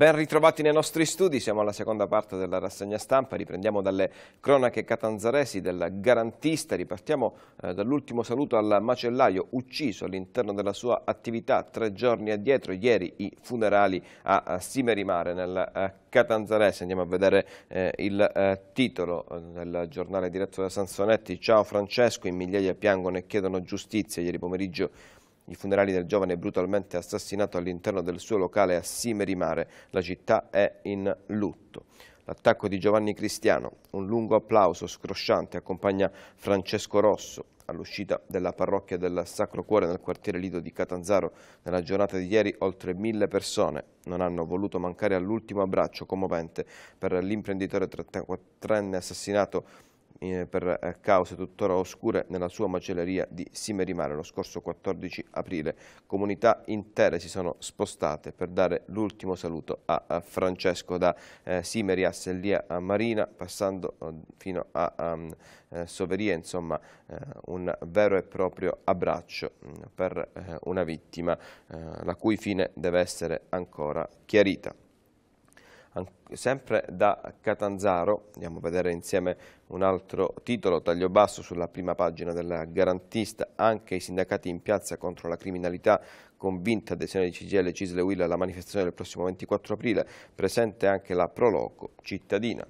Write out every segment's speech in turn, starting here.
Ben ritrovati nei nostri studi, siamo alla seconda parte della rassegna stampa, riprendiamo dalle cronache catanzaresi del garantista, ripartiamo eh, dall'ultimo saluto al macellaio ucciso all'interno della sua attività tre giorni addietro, ieri i funerali a, a Simerimare nel eh, catanzarese, andiamo a vedere eh, il eh, titolo eh, del giornale diretto da Sansonetti, ciao Francesco, in migliaia piangono e chiedono giustizia, ieri pomeriggio i funerali del giovane brutalmente assassinato all'interno del suo locale a Simerimare. La città è in lutto. L'attacco di Giovanni Cristiano, un lungo applauso scrosciante, accompagna Francesco Rosso all'uscita della parrocchia del Sacro Cuore nel quartiere Lido di Catanzaro. Nella giornata di ieri oltre mille persone non hanno voluto mancare all'ultimo abbraccio commovente per l'imprenditore 34enne assassinato eh, per eh, cause tuttora oscure nella sua macelleria di Simerimare lo scorso 14 aprile. Comunità intere si sono spostate per dare l'ultimo saluto a Francesco da eh, Simeri a Sellia a Marina, passando fino a mm, Soveria, insomma un vero e proprio abbraccio mm, per una vittima la cui fine deve essere ancora chiarita sempre da Catanzaro, andiamo a vedere insieme un altro titolo, taglio basso sulla prima pagina del garantista, anche i sindacati in piazza contro la criminalità, convinta adesione di CGL Cisle Will alla manifestazione del prossimo 24 aprile, presente anche la Proloco cittadina.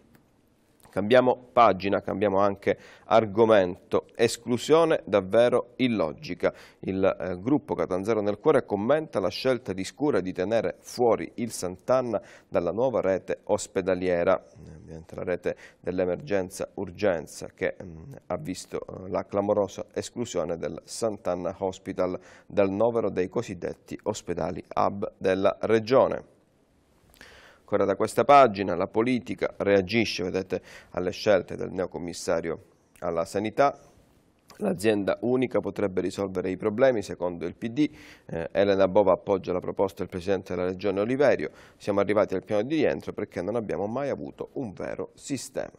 Cambiamo pagina, cambiamo anche argomento. Esclusione davvero illogica. Il eh, gruppo Catanzaro nel cuore commenta la scelta di Scura di tenere fuori il Sant'Anna dalla nuova rete ospedaliera, la rete dell'emergenza urgenza che mh, mm, ha visto eh, la clamorosa esclusione del Sant'Anna Hospital dal novero dei cosiddetti ospedali hub della regione. Ancora da questa pagina la politica reagisce, vedete, alle scelte del neocommissario alla sanità, L'azienda unica potrebbe risolvere i problemi, secondo il PD. Eh, Elena Bova appoggia la proposta del Presidente della Regione Oliverio. Siamo arrivati al piano di rientro perché non abbiamo mai avuto un vero sistema.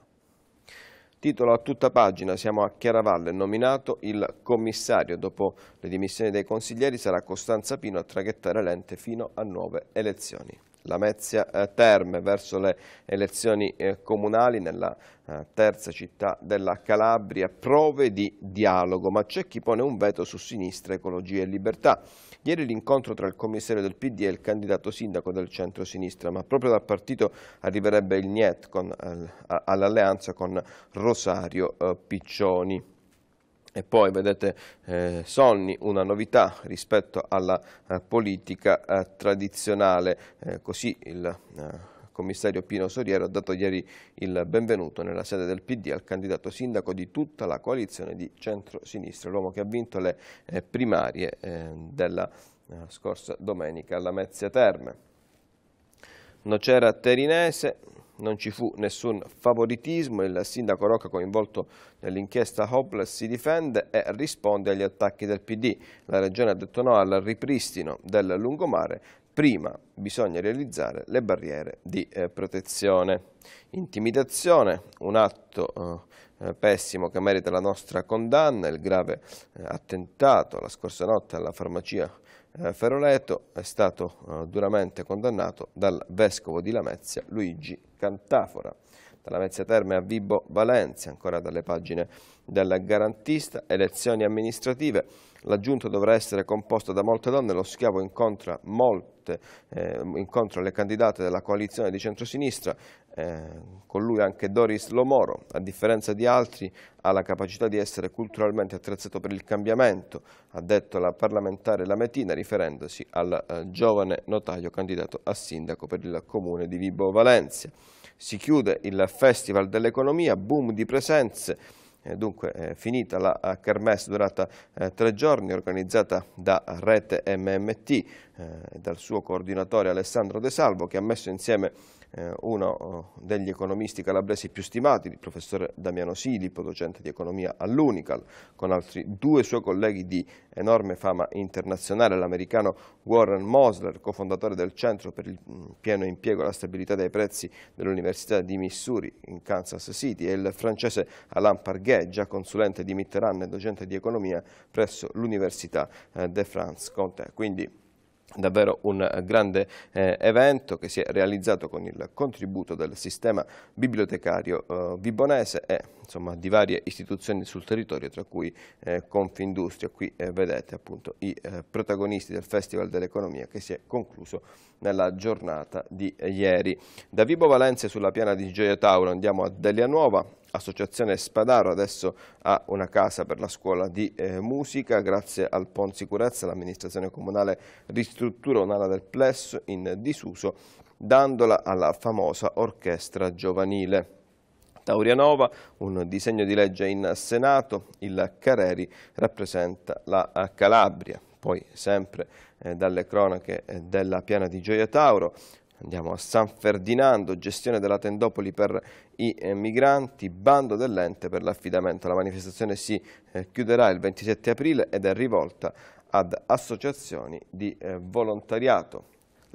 Titolo a tutta pagina, siamo a Chiaravalle, nominato il commissario. Dopo le dimissioni dei consiglieri sarà Costanza Pino a traghettare l'ente fino a nuove elezioni. Lamezia eh, Terme verso le elezioni eh, comunali nella eh, terza città della Calabria, prove di dialogo, ma c'è chi pone un veto su sinistra, ecologia e libertà. Ieri l'incontro tra il commissario del PD e il candidato sindaco del centro-sinistra, ma proprio dal partito arriverebbe il NIET all'alleanza con Rosario Piccioni. E poi vedete eh, Sonni, una novità rispetto alla eh, politica eh, tradizionale, eh, così il eh, commissario Pino Soriero ha dato ieri il benvenuto nella sede del PD al candidato sindaco di tutta la coalizione di centro-sinistra, l'uomo che ha vinto le eh, primarie della scorsa domenica alla Mezzia Terme. Nocera Terinese, non ci fu nessun favoritismo, il sindaco Rocca coinvolto nell'inchiesta Hopeless si difende e risponde agli attacchi del PD. La regione ha detto no al ripristino del lungomare, prima bisogna realizzare le barriere di eh, protezione. Intimidazione, un atto eh, eh pessimo che merita la nostra condanna, il grave eh, attentato la scorsa notte alla farmacia eh, Ferroleto è stato eh, duramente condannato dal vescovo di Lamezia Luigi cantafora dalla Lamezia Terme a Vibo Valencia, ancora dalle pagine del garantista, elezioni amministrative, la giunta dovrà essere composta da molte donne, lo schiavo incontra molte, eh, incontra le candidate della coalizione di centrosinistra, eh, con lui anche Doris Lomoro, a differenza di altri ha la capacità di essere culturalmente attrezzato per il cambiamento, ha detto la parlamentare Lametina riferendosi al eh, giovane notaio candidato a sindaco per il comune di Vibo Valencia si chiude il Festival dell'Economia, boom di presenze, eh, dunque eh, finita la eh, kermesse durata eh, tre giorni organizzata da Rete MMT eh, dal suo coordinatore Alessandro De Salvo che ha messo insieme eh, uno eh, degli economisti calabresi più stimati, il professor Damiano Silippo, docente di economia all'Unical, con altri due suoi colleghi di enorme fama internazionale, l'americano Warren Mosler, cofondatore del Centro per il mm, pieno impiego e la stabilità dei prezzi dell'Università di Missouri in Kansas City, e il francese Alain Parguet, già consulente di Mitterrand e docente di economia presso l'Università eh, de France Conte. Quindi Davvero un eh, grande eh, evento che si è realizzato con il contributo del sistema bibliotecario eh, vibonese e insomma, di varie istituzioni sul territorio, tra cui eh, Confindustria. Qui eh, vedete appunto i eh, protagonisti del Festival dell'Economia che si è concluso nella giornata di ieri. Da Vibo Valenze sulla piana di Gioia Tauro andiamo a Delia Nuova, Associazione Spadaro adesso ha una casa per la scuola di eh, musica, grazie al PON Sicurezza l'amministrazione comunale ristruttura un'ala del plesso in disuso dandola alla famosa orchestra giovanile. Taurianova, un disegno di legge in Senato, il Careri rappresenta la eh, Calabria. Poi sempre eh, dalle cronache eh, della piana di Gioia Tauro, Andiamo a San Ferdinando, gestione della tendopoli per i eh, migranti, bando dell'ente per l'affidamento. La manifestazione si eh, chiuderà il 27 aprile ed è rivolta ad associazioni di eh, volontariato.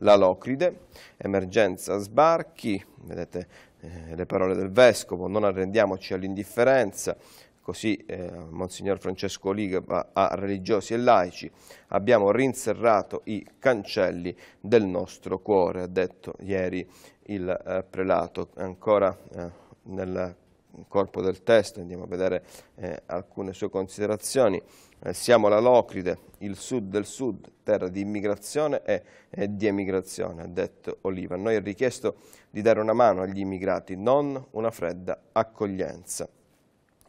La Locride, emergenza sbarchi, vedete le parole del Vescovo, non arrendiamoci all'indifferenza, così eh, Monsignor Francesco Liga a religiosi e laici, abbiamo rinserrato i cancelli del nostro cuore, ha detto ieri il eh, prelato. Ancora eh, nel corpo del testo, andiamo a vedere eh, alcune sue considerazioni. Eh, siamo la Locride, il sud del sud, terra di immigrazione e, e di emigrazione, ha detto Oliva. Noi è richiesto di dare una mano agli immigrati, non una fredda accoglienza.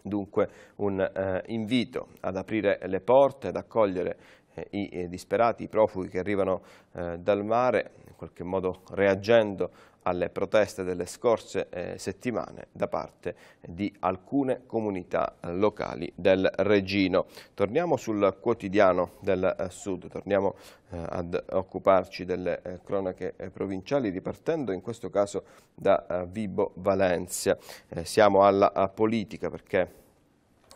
Dunque un eh, invito ad aprire le porte, ad accogliere eh, i eh, disperati, i profughi che arrivano eh, dal mare, in qualche modo reagendo alle proteste delle scorse eh, settimane da parte di alcune comunità locali del Regino. Torniamo sul quotidiano del eh, Sud, torniamo eh, ad occuparci delle cronache provinciali ripartendo in questo caso da Vibo Valencia. siamo alla politica perché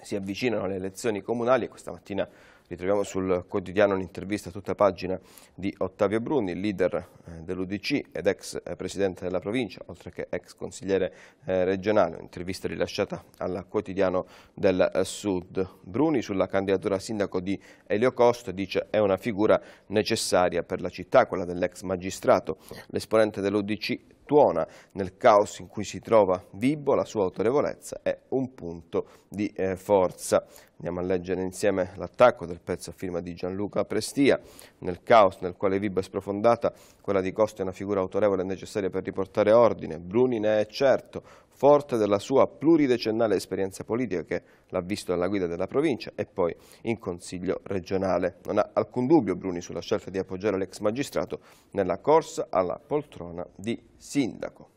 si avvicinano le elezioni comunali e questa mattina Ritroviamo sul quotidiano un'intervista a tutta pagina di Ottavio Bruni, leader eh, dell'Udc ed ex eh, presidente della provincia, oltre che ex consigliere eh, regionale, un'intervista rilasciata al quotidiano del Sud. Bruni sulla candidatura a sindaco di Elio Costa dice è una figura necessaria per la città, quella dell'ex magistrato. L'esponente dell'Udc tuona nel caos in cui si trova Vibo, la sua autorevolezza è un punto di eh, forza. Andiamo a leggere insieme l'attacco del pezzo a firma di Gianluca Prestia. Nel caos nel quale Vibo è sprofondata, quella di Costa è una figura autorevole e necessaria per riportare ordine. Bruni ne è certo, forte della sua pluridecennale esperienza politica che l'ha visto alla guida della provincia e poi in consiglio regionale. Non ha alcun dubbio Bruni sulla scelta di appoggiare l'ex magistrato nella corsa alla poltrona di sindaco.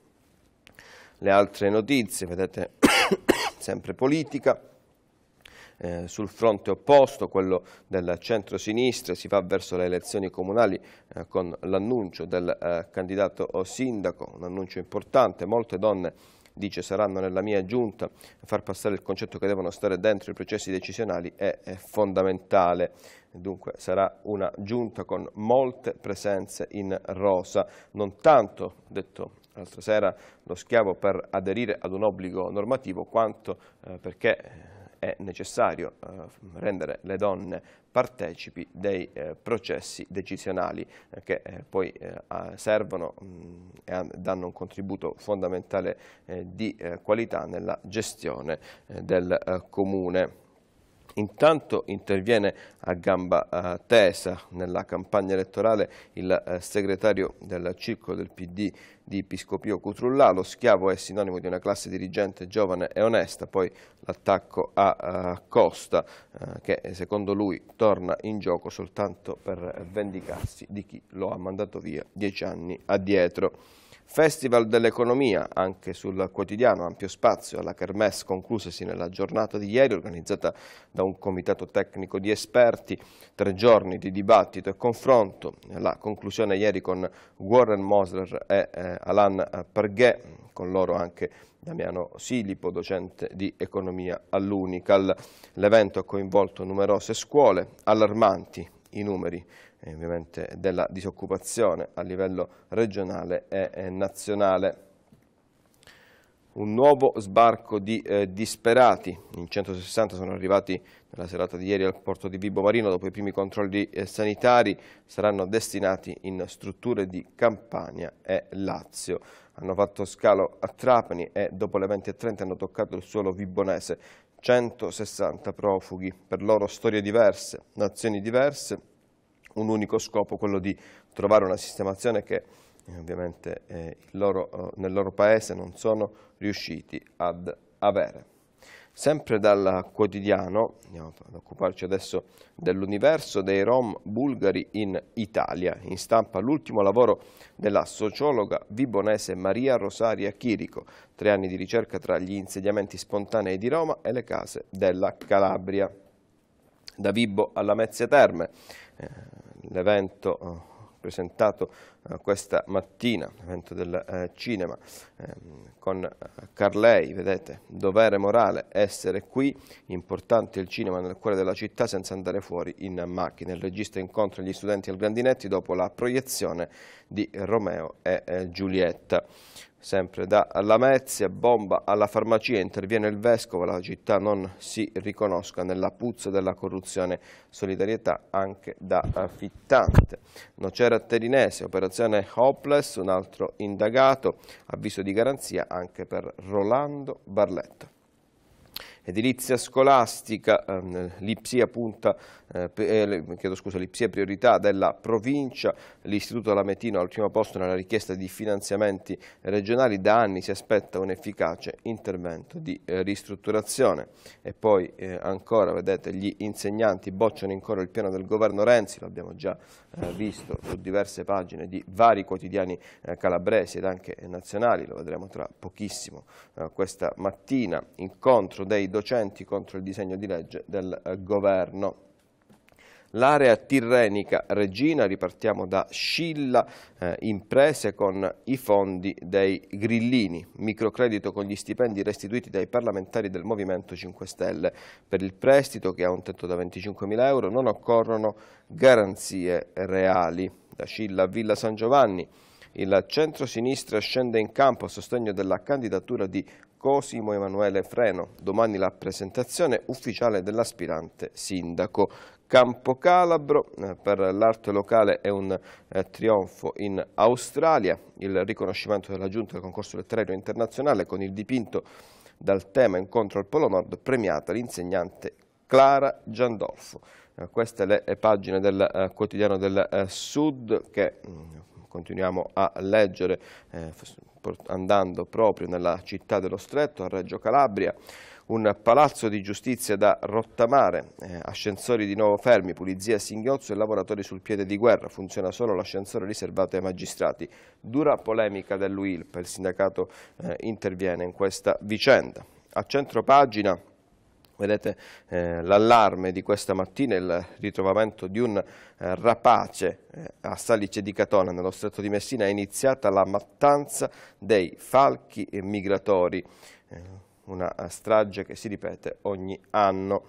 Le altre notizie, vedete, sempre politica, eh, sul fronte opposto, quello del centro-sinistra, si va verso le elezioni comunali eh, con l'annuncio del eh, candidato sindaco, un annuncio importante, molte donne dice saranno nella mia giunta, far passare il concetto che devono stare dentro i processi decisionali è, è fondamentale. Dunque sarà una giunta con molte presenze in rosa, non tanto, detto l'altra sera, lo schiavo per aderire ad un obbligo normativo, quanto eh, perché eh, è necessario eh, rendere le donne partecipi dei eh, processi decisionali eh, che eh, poi eh, servono mh, mm, e danno un contributo fondamentale eh, di qualità nella gestione del comune. Intanto interviene a gamba eh, tesa nella campagna elettorale il eh, segretario del circolo del PD di Piscopio Cutrullà. Lo schiavo è sinonimo di una classe dirigente giovane e onesta, poi l'attacco a eh, Costa che secondo lui torna in gioco soltanto per vendicarsi di chi lo ha mandato via dieci anni addietro. Festival dell'economia, anche sul quotidiano, ampio spazio alla Kermes, conclusasi nella giornata di ieri, organizzata da un comitato tecnico di esperti, tre giorni di dibattito e confronto, la conclusione ieri con Warren Mosler e eh, Alan Perghè, con loro anche Damiano Silipo, docente di economia all'Unical. L'evento ha coinvolto numerose scuole, allarmanti i numeri e ovviamente della disoccupazione a livello regionale e nazionale. Un nuovo sbarco di eh, disperati, in 160 sono arrivati nella serata di ieri al porto di Vibo Marino dopo i primi controlli eh, sanitari, saranno destinati in strutture di Campania e Lazio. Hanno fatto scalo a Trapani e dopo le 20.30 hanno toccato il suolo vibonese. 160 profughi, per loro storie diverse, nazioni diverse, un unico scopo, quello di trovare una sistemazione che eh, ovviamente eh, loro, eh, nel loro paese non sono riusciti ad avere. Sempre dal quotidiano, andiamo ad occuparci adesso dell'universo dei Rom bulgari in Italia, in stampa l'ultimo lavoro della sociologa vibonese Maria Rosaria Chirico, tre anni di ricerca tra gli insediamenti spontanei di Roma e le case della Calabria. Da Vibbo alla Mezzia Terme, eh, l'evento eh, presentato eh, questa mattina, l'evento del eh, cinema, ehm, con Carlei, vedete, dovere morale, essere qui, importante il cinema nel cuore della città senza andare fuori in macchina. Il regista incontra gli studenti al Grandinetti dopo la proiezione di Romeo e Giulietta. Sempre da Lamezia, bomba alla farmacia, interviene il vescovo, la città non si riconosca nella puzza della corruzione, solidarietà anche da affittante. Nocera Terinese, operazione Hopeless, un altro indagato, avviso di garanzia anche per Rolando Barletto edilizia scolastica, ehm, l'IPSIA punta, eh, eh, l'IPSIA priorità della provincia, l'Istituto Lametino al primo posto nella richiesta di finanziamenti regionali, da anni si aspetta un efficace intervento di eh, ristrutturazione. E poi ancora, vedete, gli insegnanti bocciano in il piano del governo Renzi, l'abbiamo già visto su diverse pagine di vari quotidiani calabresi ed anche nazionali, lo vedremo tra pochissimo questa mattina, incontro dei docenti contro il disegno di legge del eh, governo. L'area tirrenica regina, ripartiamo da Scilla, eh, imprese con i fondi dei grillini, microcredito con gli stipendi restituiti dai parlamentari del Movimento 5 Stelle. Per il prestito, che ha un tetto da 25.000 euro, non occorrono garanzie reali. Da Scilla a Villa San Giovanni, il centro-sinistra scende in campo a sostegno della candidatura di Cosimo Emanuele Freno. Domani la presentazione ufficiale dell'aspirante sindaco. Campo Calabro, eh, per l'arte locale è un eh, trionfo in Australia, il riconoscimento della giunta del concorso letterario internazionale con il dipinto dal tema incontro al Polo Nord premiata l'insegnante Clara Giandolfo. Eh, queste le eh, pagine del eh, quotidiano del eh, Sud che mh, mm, Continuiamo a leggere eh, andando proprio nella città dello Stretto, a Reggio Calabria un palazzo di giustizia da rottamare, eh, ascensori di nuovo fermi, pulizia singhiozzo e lavoratori sul piede di guerra, funziona solo l'ascensore riservato ai magistrati. Dura polemica dell'UILP, il sindacato eh, interviene in questa vicenda. A centro pagina Vedete eh, l'allarme di questa mattina, il ritrovamento di un eh, rapace eh, a Salice di Catona, nello stretto di Messina, è iniziata la mattanza dei falchi migratori, eh, una eh, strage che si ripete ogni anno.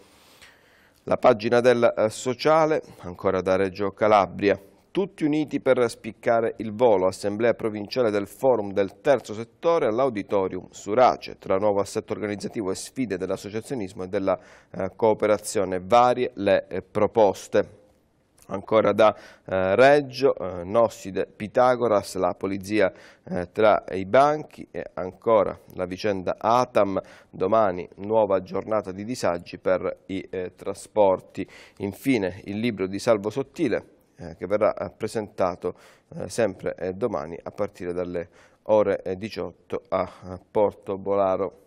La pagina del eh, sociale, ancora da Reggio Calabria, tutti uniti per spiccare il volo, assemblea provinciale del forum del terzo settore all'auditorium Surace, tra nuovo assetto organizzativo e sfide dell'associazionismo e della eh, cooperazione, varie le eh, proposte. Ancora da eh, Reggio, eh, Nosside, Pitagoras, la polizia eh, tra i banchi e ancora la vicenda Atam, domani nuova giornata di disagi per i eh, trasporti. Infine il libro di Salvo Sottile, eh, che verrà eh, presentato eh, sempre domani a partire dalle ore 18 a Porto Bolaro.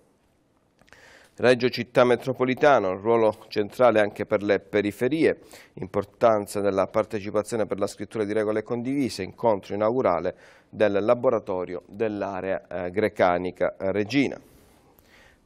Reggio Città metropolitana, ruolo centrale anche per le periferie, importanza della partecipazione per la scrittura di regole condivise, incontro inaugurale del laboratorio dell'area eh, grecanica Regina.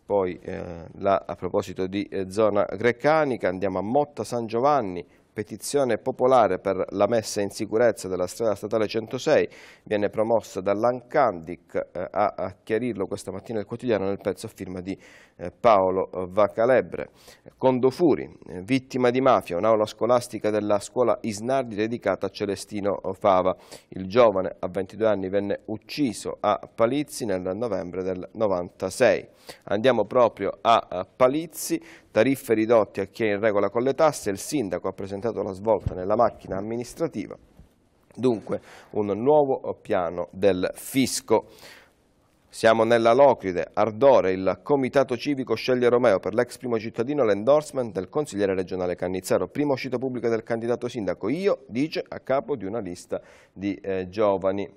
Poi eh, là, a proposito di eh, zona grecanica andiamo a Motta San Giovanni, petizione popolare per la messa in sicurezza della strada statale 106 viene promossa dall'Ancandic eh, a, a, chiarirlo questa mattina nel quotidiano nel pezzo a firma di eh, Paolo Vacalebre. Condofuri, eh, vittima di mafia, un'aula scolastica della scuola Isnardi dedicata a Celestino Fava. Il giovane a 22 anni venne ucciso a Palizzi nel novembre del 96. Andiamo proprio a Palizzi tariffe ridotte a chi è in regola con le tasse, il sindaco ha presentato la svolta nella macchina amministrativa, dunque un nuovo piano del fisco. Siamo nella Locride, Ardore, il Comitato Civico sceglie Romeo per l'ex primo cittadino l'endorsement del consigliere regionale Cannizzaro, prima uscita pubblica del candidato sindaco, io, dice, a capo di una lista di eh, giovani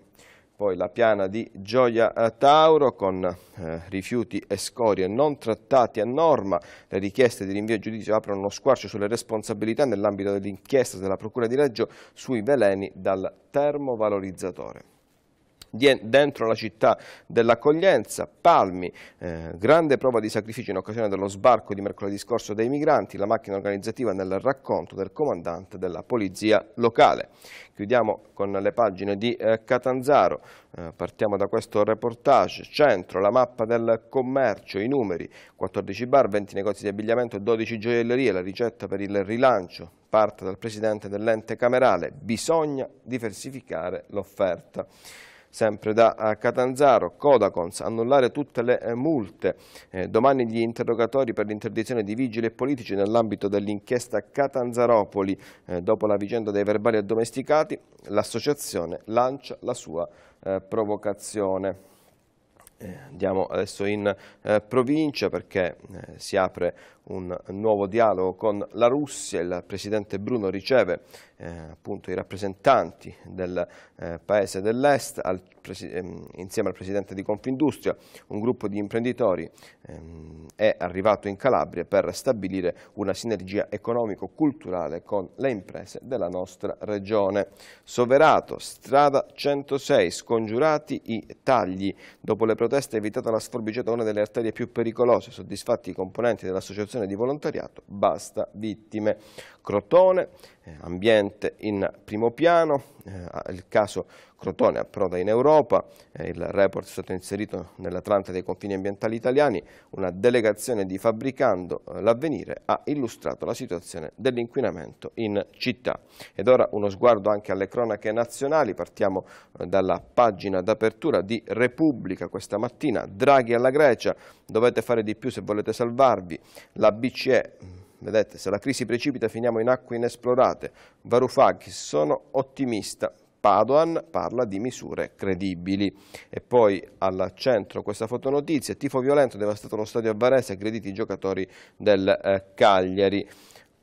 poi la piana di Gioia eh, Tauro con eh, rifiuti e scorie non trattati a norma. Le richieste di rinvio a giudizio aprono uno squarcio sulle responsabilità nell'ambito dell'inchiesta della Procura di Reggio sui veleni dal termovalorizzatore dentro la città dell'accoglienza, Palmi, eh, grande prova di sacrificio in occasione dello sbarco di mercoledì scorso dei migranti, la macchina organizzativa nel racconto del comandante della polizia locale. Chiudiamo con le pagine di eh, Catanzaro, eh, partiamo da questo reportage, centro, la mappa del commercio, i numeri, 14 bar, 20 negozi di abbigliamento, 12 gioiellerie, la ricetta per il rilancio, parte dal presidente dell'ente camerale, bisogna diversificare l'offerta sempre da eh, Catanzaro, Codacons, annullare tutte le eh, multe, eh, domani gli interrogatori per l'interdizione di vigili e politici nell'ambito dell'inchiesta Catanzaropoli, eh, dopo la vicenda dei verbali addomesticati, l'associazione lancia la sua eh, provocazione. Eh, andiamo adesso in eh, provincia perché eh, si apre un nuovo dialogo con la Russia, il Presidente Bruno riceve eh, appunto i rappresentanti del eh, Paese dell'Est al, ehm, insieme al Presidente di Confindustria, un gruppo di imprenditori ehm, è arrivato in Calabria per stabilire una sinergia economico-culturale con le imprese della nostra regione. Soverato, strada 106, scongiurati i tagli. Dopo le proteste è evitata la una delle arterie più pericolose, soddisfatti i componenti dell'associazione associazione di volontariato, basta vittime. Crotone, eh, ambiente in primo piano, eh, il caso Crotone approda in Europa, eh, il report è stato inserito nell'Atlante dei confini ambientali italiani, una delegazione di Fabbricando eh, l'avvenire ha illustrato la situazione dell'inquinamento in città. Ed ora uno sguardo anche alle cronache nazionali, partiamo eh, dalla pagina d'apertura di Repubblica questa mattina, Draghi alla Grecia, dovete fare di più se volete salvarvi, la BCE Vedete, se la crisi precipita finiamo in acque inesplorate. Varoufakis, sono ottimista. Padoan parla di misure credibili. E poi al centro questa fotonotizia, tifo violento devastato lo stadio a Varese, aggrediti i giocatori del eh, Cagliari.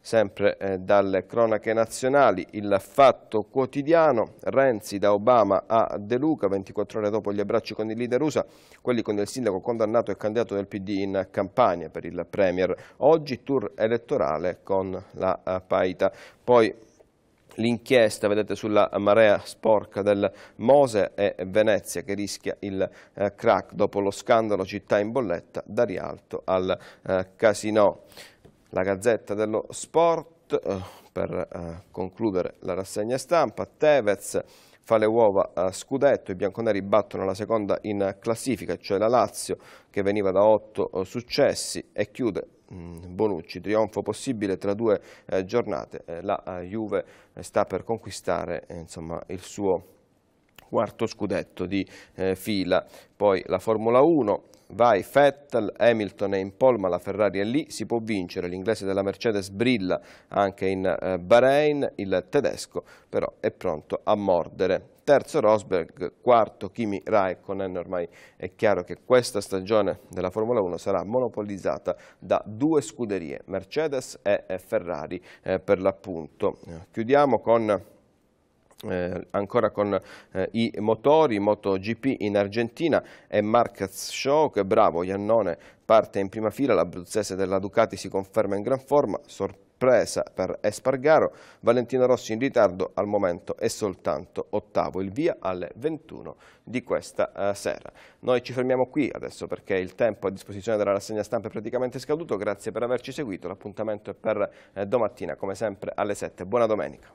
Sempre eh, dalle cronache nazionali, il fatto quotidiano, Renzi da Obama a De Luca, 24 ore dopo gli abbracci con il leader USA, quelli con il sindaco condannato e candidato del PD in campagna per il Premier. Oggi tour elettorale con la uh, Paita. Poi l'inchiesta, vedete, sulla marea sporca del Mose e Venezia che rischia il eh, crack dopo lo scandalo città in bolletta da Rialto al eh, Casino la Gazzetta dello Sport eh, per eh, concludere la rassegna stampa, Tevez fa le uova a Scudetto, i bianconeri battono la seconda in classifica, cioè la Lazio che veniva da otto eh, successi e chiude mm, Bonucci, trionfo possibile tra due eh, giornate, eh, la eh, Juve sta per conquistare insomma, il suo quarto scudetto di eh, fila. Poi la Formula 1, vai Vettel, Hamilton è in pole ma la Ferrari è lì, si può vincere, l'inglese della Mercedes brilla anche in eh, Bahrain, il tedesco però è pronto a mordere. Terzo Rosberg, quarto Kimi Raikkonen, ormai è chiaro che questa stagione della Formula 1 sarà monopolizzata da due scuderie, Mercedes e Ferrari eh, per l'appunto. Chiudiamo con eh, ancora con eh, i motori, MotoGP in Argentina e Marquez Shock, bravo Iannone parte in prima fila, l'abruzzese della Ducati si conferma in gran forma, sorpresa per Espargaro, Valentino Rossi in ritardo al momento è soltanto ottavo, il via alle 21 di questa eh, sera. Noi ci fermiamo qui adesso perché il tempo a disposizione della rassegna stampa è praticamente scaduto, grazie per averci seguito, l'appuntamento è per eh, domattina come sempre alle 7, buona domenica.